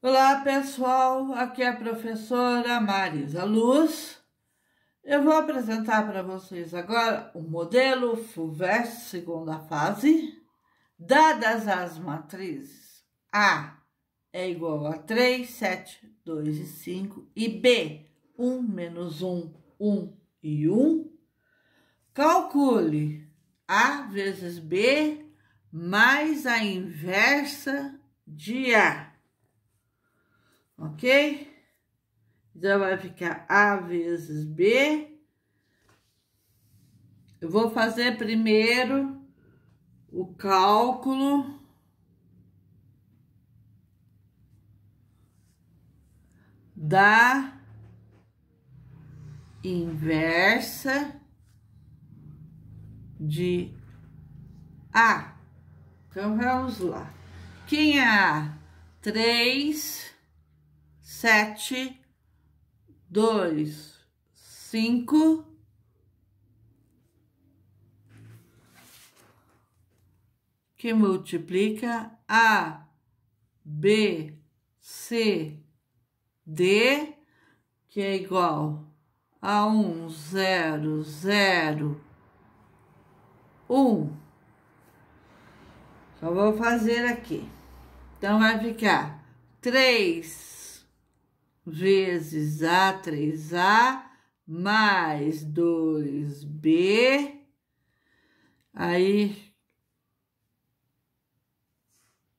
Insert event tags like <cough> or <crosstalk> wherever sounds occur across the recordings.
Olá pessoal, aqui é a professora Marisa Luz. Eu vou apresentar para vocês agora o modelo FUVEST segunda fase, dadas as matrizes A é igual a 3, 7, 2 e 5 e B 1 menos 1, 1 e 1. Calcule A vezes B mais a inversa de A ok? Então, vai ficar A vezes B. Eu vou fazer primeiro o cálculo da inversa de A. Então, vamos lá. Quem é A? três sete, dois, cinco. Que multiplica A, B, C, D, que é igual a um, zero, zero, um. Só vou fazer aqui. Então, vai ficar três vezes A3A mais 2B. Aí,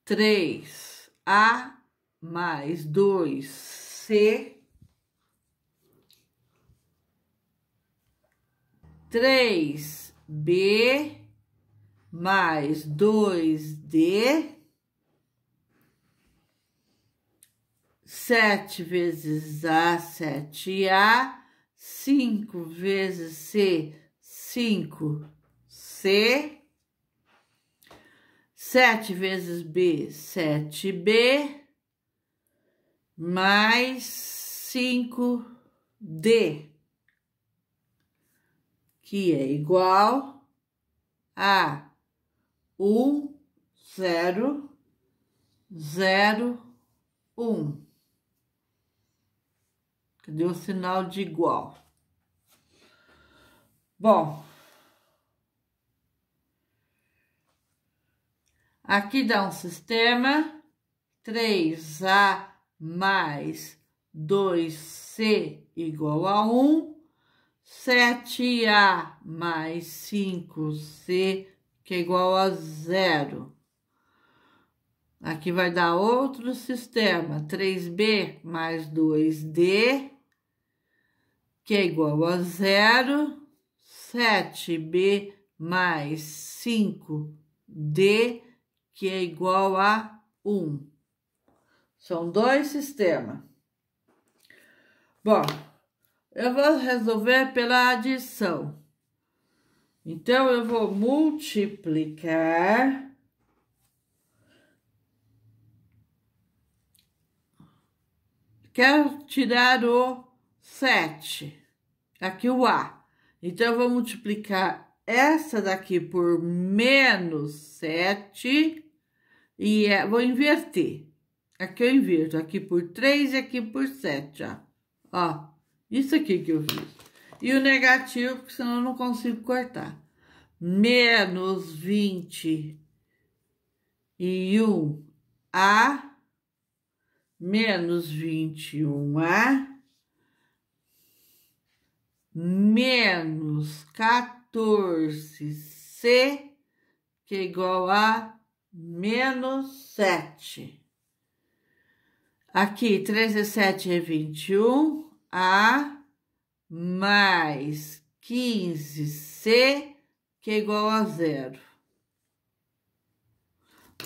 3A mais 2C. três b mais dois d sete vezes A, sete A, cinco vezes C, cinco C, sete vezes B, sete B, mais cinco D, que é igual a um, zero, zero, um. Deu sinal de igual. Bom. Aqui dá um sistema. 3A mais 2C igual a 1. 7A mais 5C, que é igual a zero. Aqui vai dar outro sistema. 3B mais 2D que é igual a zero, sete b mais cinco d que é igual a um. São dois sistemas. Bom, eu vou resolver pela adição. Então, eu vou multiplicar quero tirar o 7. Aqui o A. Então, eu vou multiplicar essa daqui por menos 7 e é, vou inverter. Aqui eu inverto, aqui por 3 e aqui por 7, ó. Ó, isso aqui que eu fiz. E o negativo, porque senão eu não consigo cortar. Menos 20 e 1 A, menos 21 A, menos 14C, que é igual a menos 7. Aqui, 37 é 21, A mais 15C, que é igual a zero.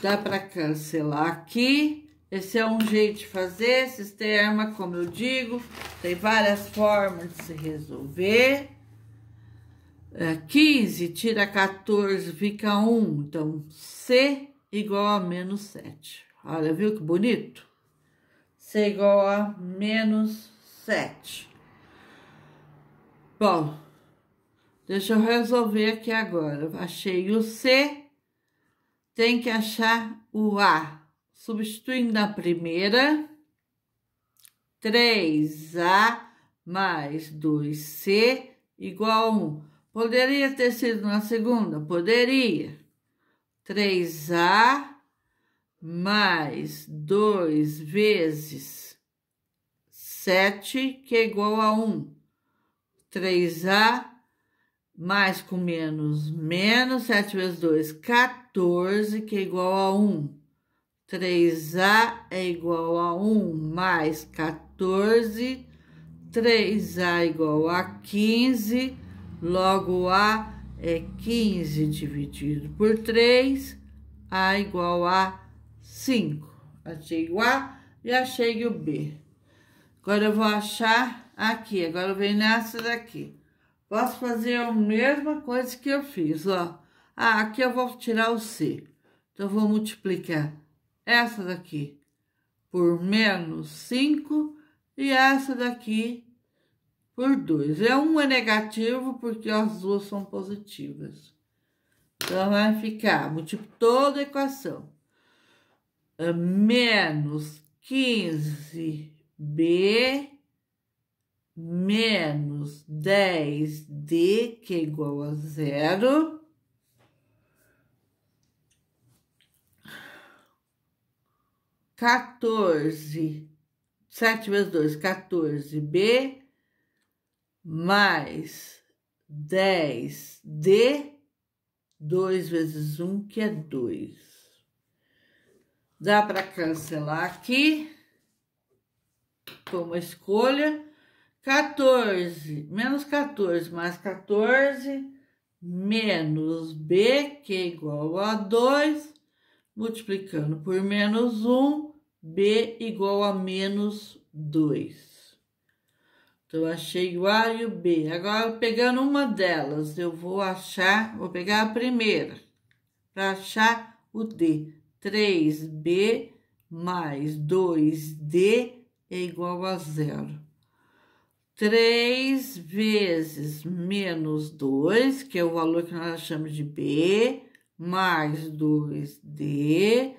Dá para cancelar aqui. Esse é um jeito de fazer sistema, como eu digo, tem várias formas de se resolver. É, 15 tira 14, fica 1. Então, C igual a menos 7. Olha, viu que bonito? C igual a menos 7. Bom, deixa eu resolver aqui agora. Achei o C, tem que achar o A substituindo a primeira, 3A mais 2C igual a 1. Poderia ter sido na segunda? Poderia. 3A mais 2 vezes 7, que é igual a 1. 3A mais com menos, menos 7 vezes 2, 14, que é igual a 1. 3A é igual a 1 mais 14, 3A é igual a 15, logo A é 15 dividido por 3, A é igual a 5. É é é achei o A e achei o B. Agora eu vou achar aqui, agora eu venho nessa daqui. Posso fazer a mesma coisa que eu fiz, ó. Ah, aqui eu vou tirar o C. Então, eu vou multiplicar essa daqui por menos 5 e essa daqui por 2. É um é negativo porque as duas são positivas. Então, vai ficar, multiplicando toda a equação, é menos 15b menos 10d, que é igual a zero, 14, 7 vezes 2, 14b mais 10d, 2 vezes 1, que é 2. Dá para cancelar aqui, como escolha. 14, menos 14, mais 14, menos b, que é igual a 2, multiplicando por menos 1, B igual a menos 2. Então, achei o A e o B. Agora, pegando uma delas, eu vou achar, vou pegar a primeira, para achar o D. 3B mais 2D é igual a zero. 3 vezes menos 2, que é o valor que nós achamos de B, mais 2D,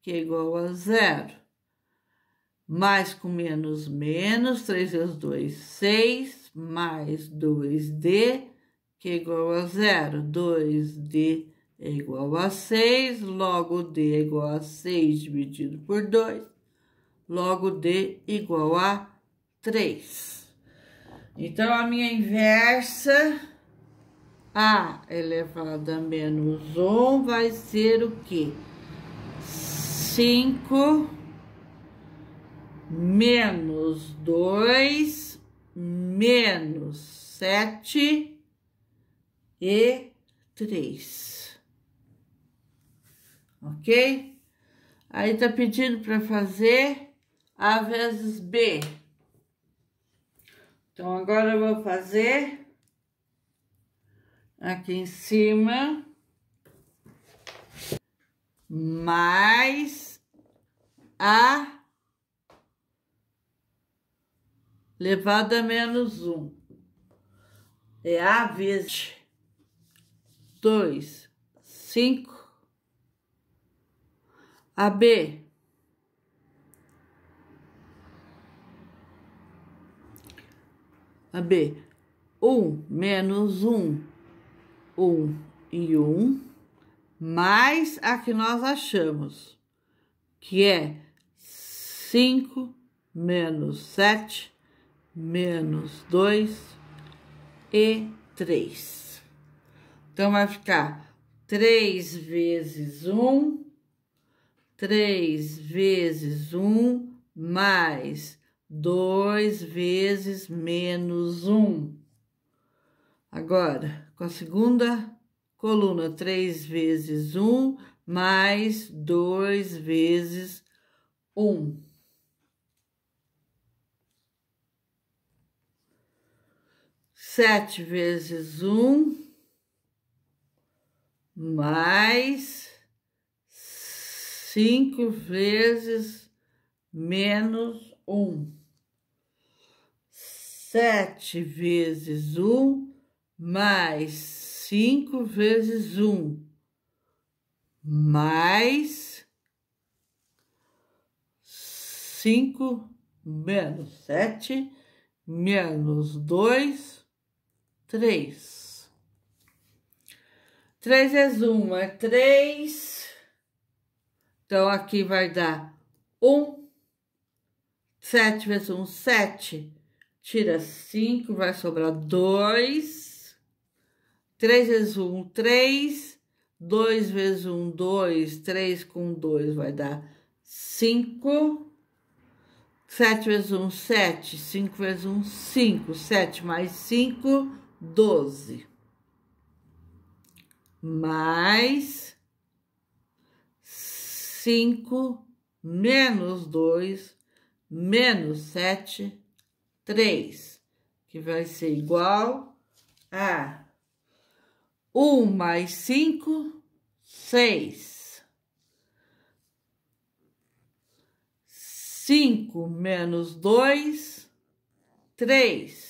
que é igual a zero mais com menos, menos, 3 vezes 2, 6, mais 2D, que é igual a zero. 2D é igual a 6, logo D é igual a 6 dividido por 2, logo D é igual a 3. Então, a minha inversa, A elevado a menos 1, vai ser o quê? 5 menos dois, menos sete e três. Ok? Aí tá pedindo para fazer A vezes B. Então agora eu vou fazer aqui em cima mais A elevado a menos 1 é A vezes 2, 5, AB AB 1 menos 1, 1 e 1, mais a que nós achamos, que é 5 menos 7, menos 2 e 3. Então, vai ficar 3 vezes 1, 3 vezes 1, mais 2 vezes menos 1. Agora, com a segunda coluna, 3 vezes 1, mais 2 vezes 1. sete vezes um mais cinco vezes menos um. Sete vezes um mais cinco vezes um mais cinco menos sete menos dois três. Três vezes um é três. Então, aqui vai dar um. Sete vezes um, sete. Tira cinco, vai sobrar dois. Três vezes um, três. Dois vezes um, dois. Três com dois vai dar cinco. Sete vezes um, sete. Cinco vezes um, cinco. Sete mais cinco doze mais cinco menos dois menos sete três que vai ser igual a um mais cinco seis cinco menos dois três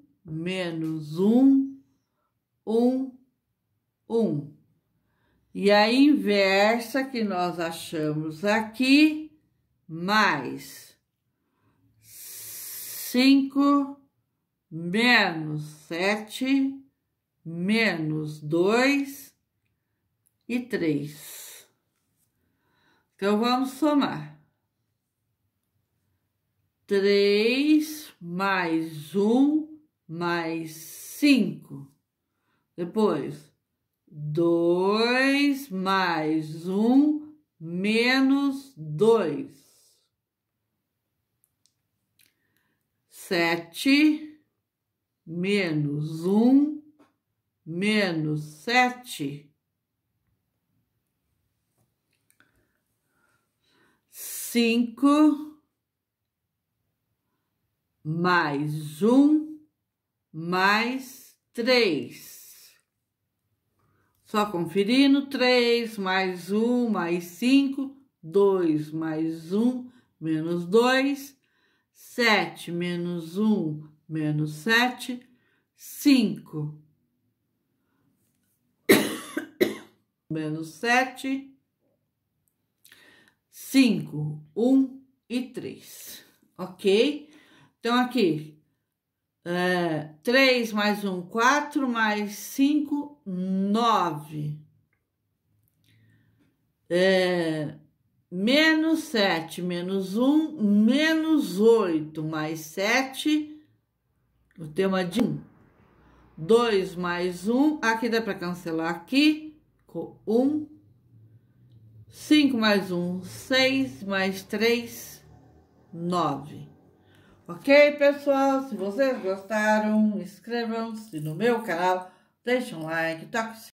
menos um, um, um. E a inversa que nós achamos aqui, mais cinco, menos sete, menos dois e três. Então, vamos somar. Três mais um mais cinco. Depois, dois mais um menos dois. Sete menos um menos sete. Cinco mais um mais 3. Só conferindo, 3 mais 1 mais 5, 2 mais 1 menos 2, 7 menos 1 menos 7, 5. <coughs> menos 7, 5, 1 e 3, ok? Então, aqui, 3 é, mais 1, 4 mais 5, 9. É, menos 7, menos 1, menos 8, mais 7, o tema de 1. 2 mais 1, aqui dá para cancelar aqui, com 1. 5 mais 1, 6, mais 3, 9. Ok, pessoal? Se vocês gostaram, inscrevam-se no meu canal, deixem um like, toque o